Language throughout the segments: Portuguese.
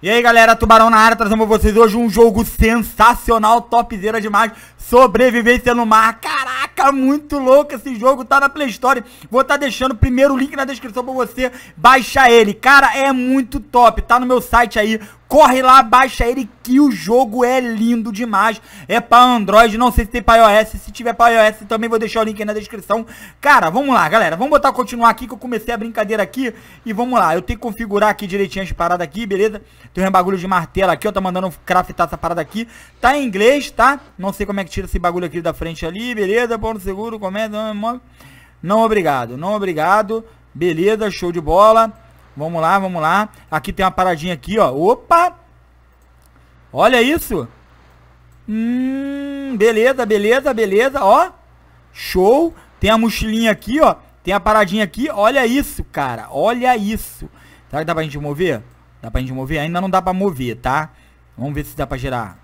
E aí galera, Tubarão na área, trazendo pra vocês hoje um jogo sensacional, topzera demais, sobrevivência no mar, caraca, muito louco esse jogo, tá na Play Store, vou tá deixando o primeiro link na descrição pra você baixar ele, cara, é muito top, tá no meu site aí, Corre lá, baixa ele que o jogo é lindo demais. É para Android, não sei se tem para iOS. Se tiver para iOS, também vou deixar o link aí na descrição. Cara, vamos lá, galera. Vamos botar continuar aqui que eu comecei a brincadeira aqui. E vamos lá. Eu tenho que configurar aqui direitinho as paradas aqui, beleza? Tem um bagulho de martelo aqui, ó. Tá mandando craftar essa parada aqui. Tá em inglês, tá? Não sei como é que tira esse bagulho aqui da frente ali, beleza? Ponto seguro, começa. Não, obrigado, não, obrigado. Beleza, show de bola. Vamos lá, vamos lá. Aqui tem uma paradinha aqui, ó. Opa! Olha isso! Hum, beleza, beleza, beleza, ó. Show! Tem a mochilinha aqui, ó. Tem a paradinha aqui. Olha isso, cara. Olha isso. Será que dá pra gente mover? Dá pra gente mover? Ainda não dá pra mover, tá? Vamos ver se dá pra gerar.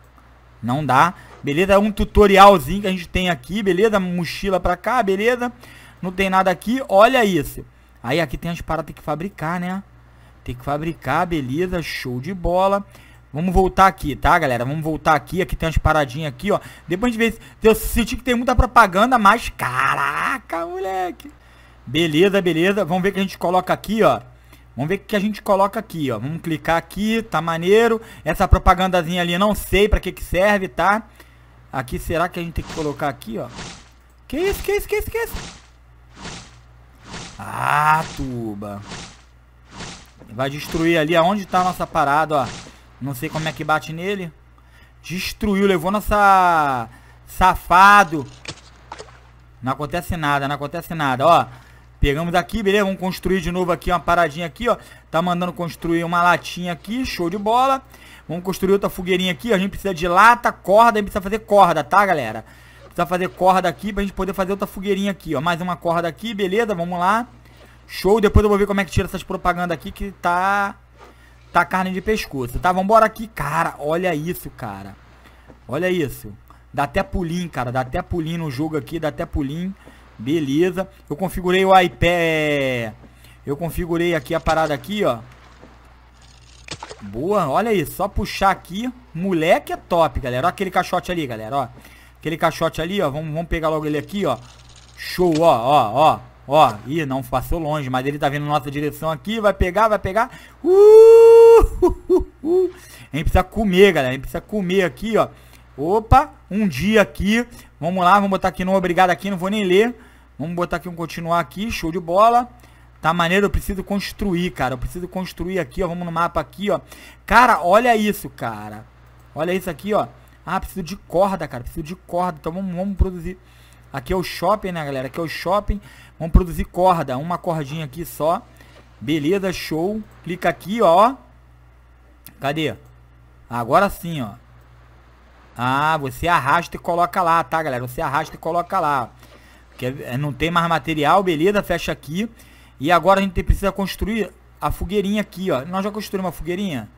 Não dá. Beleza? É um tutorialzinho que a gente tem aqui, beleza? Mochila pra cá, beleza? Não tem nada aqui. Olha isso. Aí aqui tem as paradas que fabricar, né? Tem que fabricar, beleza, show de bola. Vamos voltar aqui, tá, galera? Vamos voltar aqui, aqui tem umas paradinhas aqui, ó. Depois de ver, eu senti que tem muita propaganda, mas... Caraca, moleque! Beleza, beleza. Vamos ver o que a gente coloca aqui, ó. Vamos ver o que a gente coloca aqui, ó. Vamos clicar aqui, tá maneiro. Essa propagandazinha ali, não sei pra que que serve, tá? Aqui, será que a gente tem que colocar aqui, ó? Que isso, que isso, que isso, que isso? Ah, tuba. Vai destruir ali aonde tá a nossa parada, ó. Não sei como é que bate nele. Destruiu, levou nossa... Safado. Não acontece nada, não acontece nada, ó. Pegamos aqui, beleza? Vamos construir de novo aqui uma paradinha aqui, ó. Tá mandando construir uma latinha aqui, show de bola. Vamos construir outra fogueirinha aqui, ó. A gente precisa de lata, corda, a gente precisa fazer corda, tá, galera? Precisa fazer corda aqui pra gente poder fazer outra fogueirinha aqui, ó. Mais uma corda aqui, beleza? Vamos lá. Show, depois eu vou ver como é que tira essas propagandas aqui que tá. Tá carne de pescoço. Tá, vambora aqui, cara. Olha isso, cara. Olha isso. Dá até pulinho, cara. Dá até pulinho no jogo aqui, dá até pulinho. Beleza. Eu configurei o iPad. É, eu configurei aqui a parada aqui, ó. Boa, olha aí, só puxar aqui. Moleque é top, galera. Ó aquele caixote ali, galera, ó. Aquele caixote ali, ó. Vamos, vamos pegar logo ele aqui, ó. Show, ó, ó, ó. Ó, ih, não passou longe, mas ele tá vindo na nossa direção aqui, vai pegar, vai pegar. Uh, uh, uh, uh, A gente precisa comer, galera, a gente precisa comer aqui, ó. Opa, um dia aqui. Vamos lá, vamos botar aqui no obrigado aqui, não vou nem ler. Vamos botar aqui um continuar aqui, show de bola. Tá maneiro, eu preciso construir, cara. Eu preciso construir aqui, ó. Vamos no mapa aqui, ó. Cara, olha isso, cara. Olha isso aqui, ó. Ah, preciso de corda, cara. Preciso de corda. Então vamos, vamos produzir. Aqui é o shopping, né, galera? Aqui é o shopping. Vamos produzir corda. Uma cordinha aqui só. Beleza, show. Clica aqui, ó. Cadê? Agora sim, ó. Ah, você arrasta e coloca lá, tá, galera? Você arrasta e coloca lá. Porque não tem mais material, beleza? Fecha aqui. E agora a gente precisa construir a fogueirinha aqui, ó. Nós já construímos uma fogueirinha?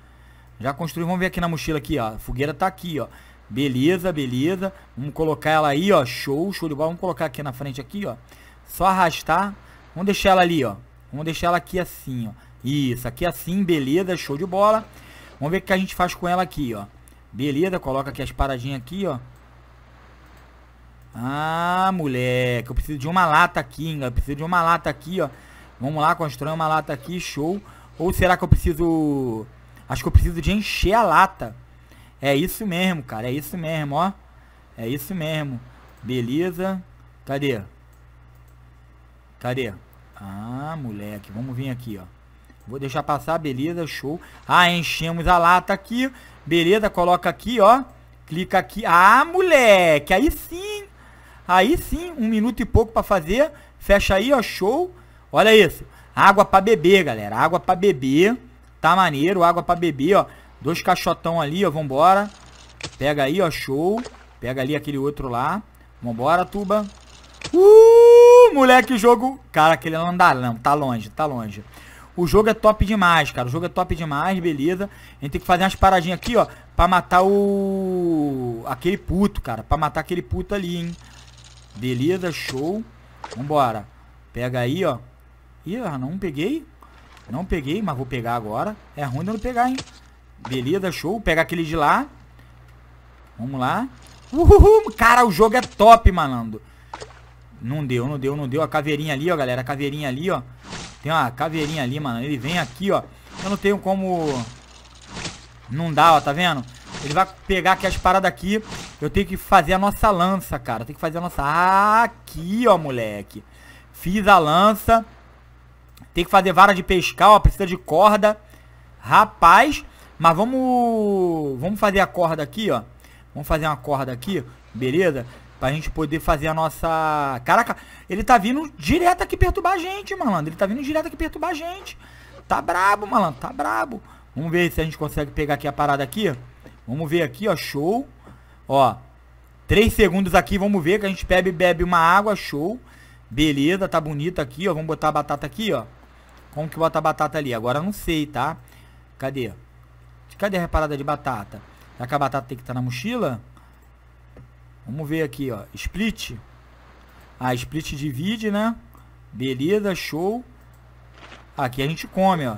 Já construímos. Vamos ver aqui na mochila aqui, ó. A fogueira tá aqui, ó. Beleza, beleza. Vamos colocar ela aí, ó. Show, show de bola. Vamos colocar aqui na frente aqui, ó. Só arrastar. Vamos deixar ela ali, ó. Vamos deixar ela aqui assim, ó. Isso, aqui assim, beleza, show de bola. Vamos ver o que a gente faz com ela aqui, ó. Beleza, coloca aqui as paradinhas aqui, ó. Ah, moleque, eu preciso de uma lata aqui, hein, eu preciso de uma lata aqui, ó. Vamos lá, constrói uma lata aqui, show. Ou será que eu preciso... Acho que eu preciso de encher a lata. É isso mesmo, cara. É isso mesmo, ó. É isso mesmo. Beleza. Cadê? Cadê? Ah, moleque. Vamos vir aqui, ó. Vou deixar passar. Beleza, show. Ah, enchemos a lata aqui. Beleza, coloca aqui, ó. Clica aqui. Ah, moleque. Aí sim. Aí sim. Um minuto e pouco pra fazer. Fecha aí, ó. Show. Olha isso. Água pra beber, galera. Água pra beber. Tá maneiro. Água pra beber, ó. Dois caixotão ali, ó, vambora. Pega aí, ó, show. Pega ali aquele outro lá. Vambora, tuba. Uh, moleque, o jogo... Cara, aquele não dá, não. Tá longe, tá longe. O jogo é top demais, cara. O jogo é top demais, beleza. A gente tem que fazer umas paradinhas aqui, ó. Pra matar o... Aquele puto, cara. Pra matar aquele puto ali, hein. Beleza, show. Vambora. Pega aí, ó. Ih, não peguei. Não peguei, mas vou pegar agora. É ruim de não pegar, hein. Beleza, show. Pega aquele de lá. Vamos lá. Uhul, cara, o jogo é top, malandro. Não deu, não deu, não deu. A caveirinha ali, ó, galera. A caveirinha ali, ó. Tem uma caveirinha ali, mano. Ele vem aqui, ó. Eu não tenho como... Não dá, ó, tá vendo? Ele vai pegar aqui as paradas aqui. Eu tenho que fazer a nossa lança, cara. Tem que fazer a nossa... Ah, aqui, ó, moleque. Fiz a lança. Tem que fazer vara de pescar, ó. Precisa de corda. Rapaz... Mas vamos, vamos fazer a corda aqui, ó. Vamos fazer uma corda aqui, beleza? Pra gente poder fazer a nossa... Caraca, ele tá vindo direto aqui perturbar a gente, malandro. Ele tá vindo direto aqui perturbar a gente. Tá brabo, malandro, tá brabo. Vamos ver se a gente consegue pegar aqui a parada aqui. Vamos ver aqui, ó, show. Ó, três segundos aqui, vamos ver que a gente bebe, bebe uma água, show. Beleza, tá bonito aqui, ó. Vamos botar a batata aqui, ó. Como que bota a batata ali? Agora não sei, tá? Cadê? Cadê a reparada de batata? Será que a batata tem que estar tá na mochila? Vamos ver aqui, ó. Split. Ah, split divide, né? Beleza, show. Aqui a gente come, ó.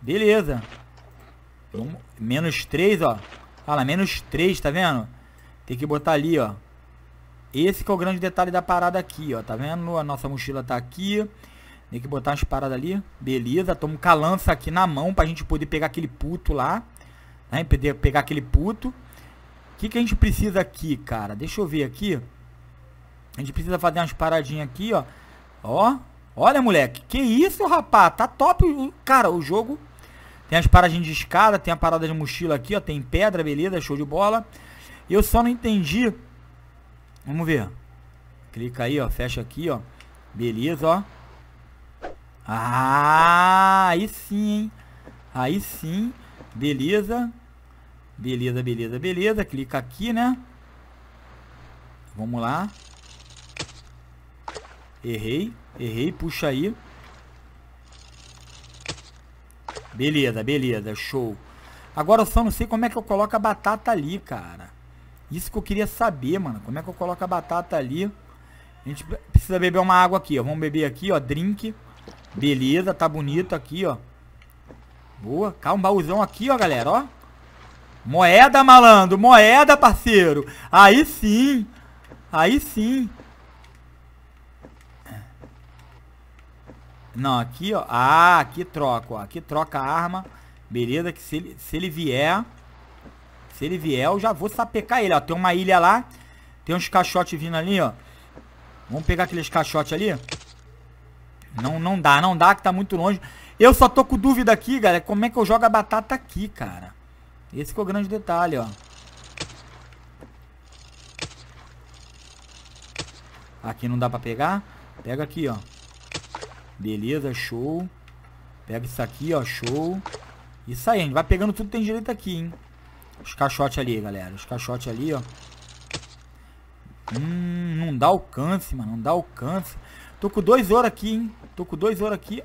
Beleza. menos 3, ó. Fala, menos 3, tá vendo? Tem que botar ali, ó. Esse que é o grande detalhe da parada aqui, ó. Tá vendo? A nossa mochila tá aqui. Tem que botar umas paradas ali. Beleza, toma um calança aqui na mão pra gente poder pegar aquele puto lá. Né? Poder pegar aquele puto. O que, que a gente precisa aqui, cara? Deixa eu ver aqui. A gente precisa fazer umas paradinhas aqui, ó. Ó. Olha, moleque. Que isso, rapá. Tá top. Cara, o jogo... Tem as paradinhas de escada, tem a parada de mochila aqui, ó. Tem pedra, beleza. Show de bola. Eu só não entendi... Vamos ver. Clica aí, ó. Fecha aqui, ó. Beleza, ó. Ah, aí sim, hein? Aí sim. Beleza. Beleza, beleza, beleza. Clica aqui, né? Vamos lá. Errei, errei, puxa aí. Beleza, beleza, show. Agora eu só não sei como é que eu coloco a batata ali, cara. Isso que eu queria saber, mano. Como é que eu coloco a batata ali? A gente precisa beber uma água aqui, ó. Vamos beber aqui, ó, drink. Beleza, tá bonito aqui, ó. Boa. calma, um baúzão aqui, ó, galera, ó. Moeda, malandro. Moeda, parceiro. Aí sim. Aí sim. Não, aqui, ó. Ah, aqui troca, ó. Aqui troca a arma. Beleza, que se ele, se ele vier... Se ele vier, eu já vou sapecar ele, ó. Tem uma ilha lá. Tem uns caixotes vindo ali, ó. Vamos pegar aqueles caixotes ali. Não, não dá, não dá, que tá muito longe. Eu só tô com dúvida aqui, galera, como é que eu jogo a batata aqui, cara. Esse que é o grande detalhe, ó. Aqui não dá pra pegar. Pega aqui, ó. Beleza, show. Pega isso aqui, ó, show. Isso aí, a gente vai pegando tudo que tem direito aqui, hein. Os caixotes ali, galera. Os caixotes ali, ó. Hum, não dá alcance, mano. Não dá alcance. Tô com dois ouro aqui, hein. Tô com dois ouro aqui.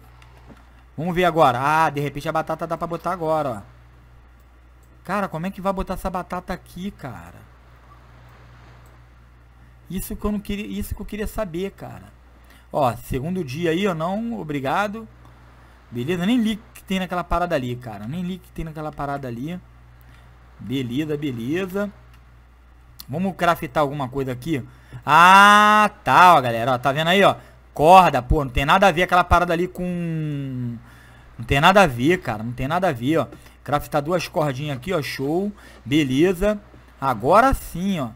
Vamos ver agora. Ah, de repente a batata dá pra botar agora, ó. Cara, como é que vai botar essa batata aqui, cara? Isso que eu não queria, isso que eu queria saber, cara. Ó, segundo dia aí ou não, obrigado. Beleza, nem li que tem naquela parada ali, cara. Nem li que tem naquela parada ali. Beleza, beleza. Vamos craftar alguma coisa aqui. Ah, tá, ó, galera. Ó, tá vendo aí, ó? Corda, pô, não tem nada a ver aquela parada ali com. Não tem nada a ver, cara. Não tem nada a ver, ó. Craftar duas cordinhas aqui, ó. Show. Beleza. Agora sim, ó.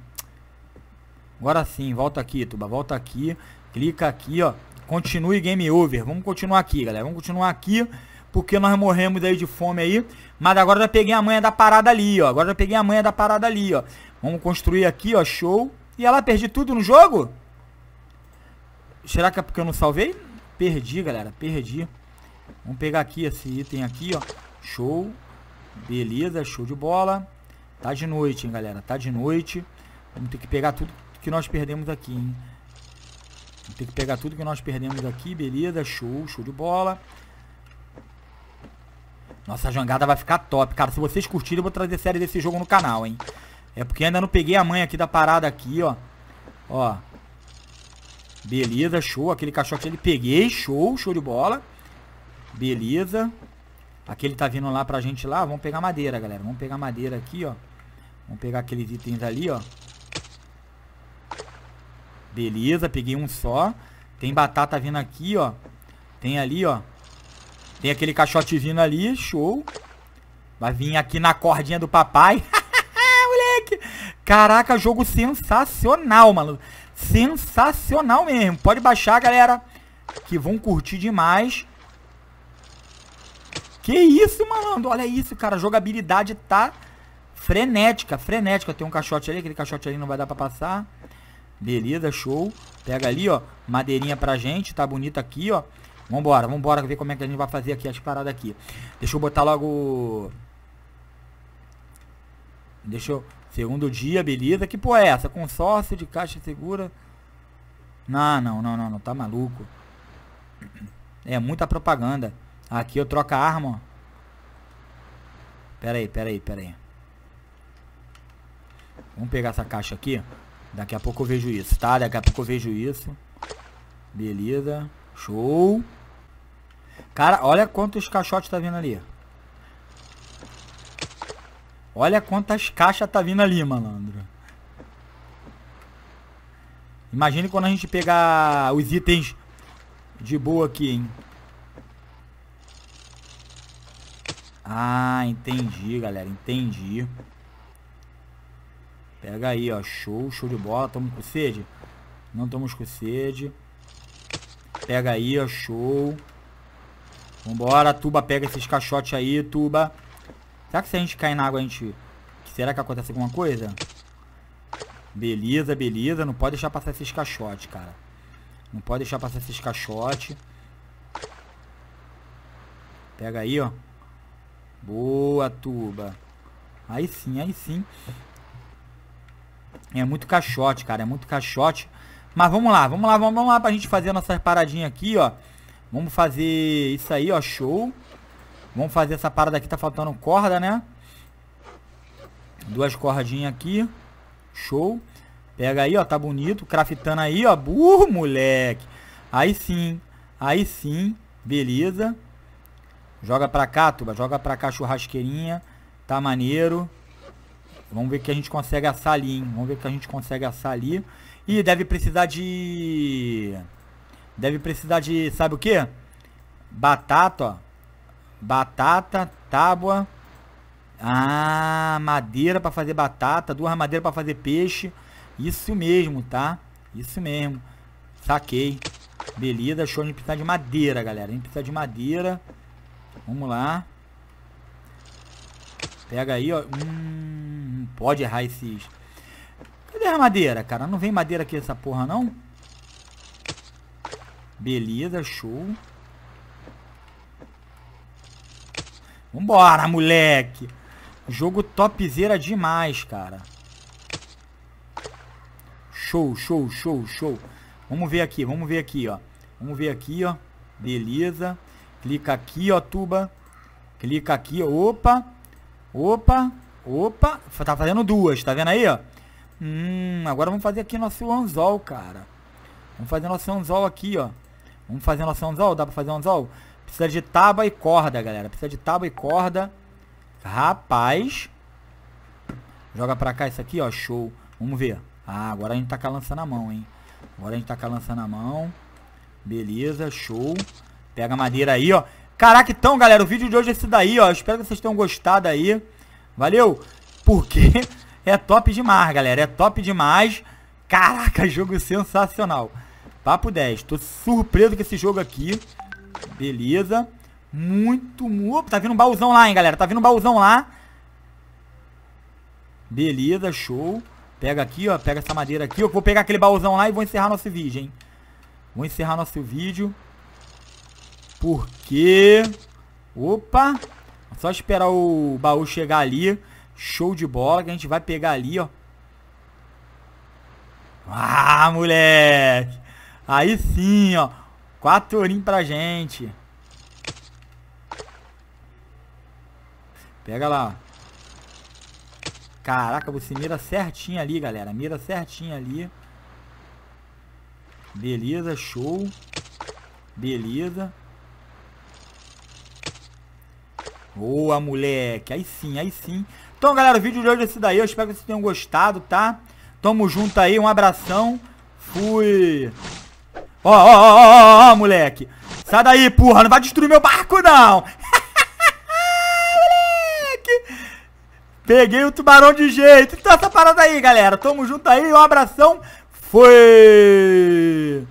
Agora sim. Volta aqui, Tuba. Volta aqui. Clica aqui, ó. Continue game over. Vamos continuar aqui, galera. Vamos continuar aqui. Porque nós morremos aí de fome aí. Mas agora já peguei a manha da parada ali, ó. Agora já peguei a manha da parada ali, ó. Vamos construir aqui, ó. Show. E ela perdi tudo no jogo? Será que é porque eu não salvei? Perdi, galera. Perdi. Vamos pegar aqui esse item aqui, ó. Show. Beleza, show de bola. Tá de noite, hein, galera. Tá de noite. Vamos ter que pegar tudo que nós perdemos aqui, hein. Vamos ter que pegar tudo que nós perdemos aqui. Beleza, show. Show de bola. Nossa, jangada vai ficar top. Cara, se vocês curtirem, eu vou trazer série desse jogo no canal, hein. É porque ainda não peguei a mãe aqui da parada aqui, ó. Ó. Beleza, show. Aquele caixote ele peguei, show, show de bola. Beleza. Aquele tá vindo lá pra gente lá. Vamos pegar madeira, galera. Vamos pegar madeira aqui, ó. Vamos pegar aqueles itens ali, ó. Beleza, peguei um só. Tem batata vindo aqui, ó. Tem ali, ó. Tem aquele caixote vindo ali, show. Vai vir aqui na cordinha do papai. Moleque! Caraca, jogo sensacional, mano sensacional mesmo. Pode baixar, galera, que vão curtir demais. Que isso, malandro. Olha isso, cara. A jogabilidade tá frenética, frenética. Tem um caixote ali, aquele caixote ali não vai dar pra passar. Beleza, show. Pega ali, ó, madeirinha pra gente. Tá bonito aqui, ó. Vambora, vambora, ver como é que a gente vai fazer aqui as paradas aqui. Deixa eu botar logo... Deixa eu... Segundo dia, beleza. Que porra é essa? Consórcio de caixa segura. Não, ah, não, não, não, não. Tá maluco. É muita propaganda. Aqui eu troco a arma, ó. Pera aí, pera aí, pera aí. Vamos pegar essa caixa aqui. Daqui a pouco eu vejo isso, tá? Daqui a pouco eu vejo isso. Beleza. Show. Cara, olha quantos caixotes tá vindo ali. Olha quantas caixas tá vindo ali, malandro. Imagine quando a gente pegar os itens de boa aqui, hein. Ah, entendi, galera. Entendi. Pega aí, ó. Show, show de bola. Tamo com sede? Não estamos com sede. Pega aí, ó. Show. Vambora, Tuba. Pega esses caixotes aí, Tuba. Será que se a gente cair na água, a gente... Será que acontece alguma coisa? Beleza, beleza. Não pode deixar passar esses caixotes, cara. Não pode deixar passar esses caixotes. Pega aí, ó. Boa, tuba. Aí sim, aí sim. É muito caixote, cara. É muito caixote. Mas vamos lá, vamos lá, vamos lá pra gente fazer nossa paradinha aqui, ó. Vamos fazer isso aí, ó. Show. Vamos fazer essa parada aqui. Tá faltando corda, né? Duas cordinhas aqui. Show. Pega aí, ó. Tá bonito. Craftando aí, ó. burro uh, moleque. Aí sim. Aí sim. Beleza. Joga pra cá, Tuba. Joga pra cá churrasqueirinha. Tá maneiro. Vamos ver que a gente consegue assar ali, hein? Vamos ver que a gente consegue assar ali. E deve precisar de... Deve precisar de... Sabe o que? Batata, ó. Batata, tábua. Ah, madeira para fazer batata, duas madeiras para fazer peixe. Isso mesmo, tá? Isso mesmo. Saquei. Beleza, show. A gente precisa de madeira, galera. A gente precisa de madeira. Vamos lá. Pega aí, ó. Hum, pode errar esses... Cadê a madeira, cara? Não vem madeira aqui essa porra, não? Beleza, show. Vambora, moleque. Jogo topzera demais, cara. Show, show, show, show. Vamos ver aqui, vamos ver aqui, ó. Vamos ver aqui, ó. Beleza. Clica aqui, ó, tuba. Clica aqui, opa. Opa, opa. Tá fazendo duas, tá vendo aí, ó? Hum, agora vamos fazer aqui nosso anzol, cara. Vamos fazer nosso anzol aqui, ó. Vamos fazer nosso anzol? Dá pra fazer anzol? Precisa de tábua e corda, galera. Precisa de tábua e corda. Rapaz. Joga pra cá isso aqui, ó. Show. Vamos ver. Ah, agora a gente tá com a lança na mão, hein. Agora a gente tá com a lança na mão. Beleza, show. Pega a madeira aí, ó. Caraca, então, galera, o vídeo de hoje é esse daí, ó. Espero que vocês tenham gostado aí. Valeu? Porque é top demais, galera. É top demais. Caraca, jogo sensacional. Papo 10. Tô surpreso com esse jogo aqui. Beleza. Muito, opa, tá vindo um baúzão lá, hein, galera. Tá vindo um baúzão lá. Beleza, show. Pega aqui, ó. Pega essa madeira aqui. Eu vou pegar aquele baúzão lá e vou encerrar nosso vídeo, hein. Vou encerrar nosso vídeo. Porque... Opa. Só esperar o baú chegar ali. Show de bola. Que a gente vai pegar ali, ó. Ah, moleque. Aí sim, ó. Quatro orim pra gente. Pega lá, Caraca, você mira certinho ali, galera. Mira certinho ali. Beleza, show. Beleza. Boa, moleque. Aí sim, aí sim. Então, galera, o vídeo de hoje é esse daí. Eu espero que vocês tenham gostado, tá? Tamo junto aí. Um abração. Fui. Ó, ó, ó, ó, moleque. Sai daí, porra. Não vai destruir meu barco, não. moleque. Peguei o tubarão de jeito. Então essa parada aí, galera. Tamo junto aí. Um abração. Foi.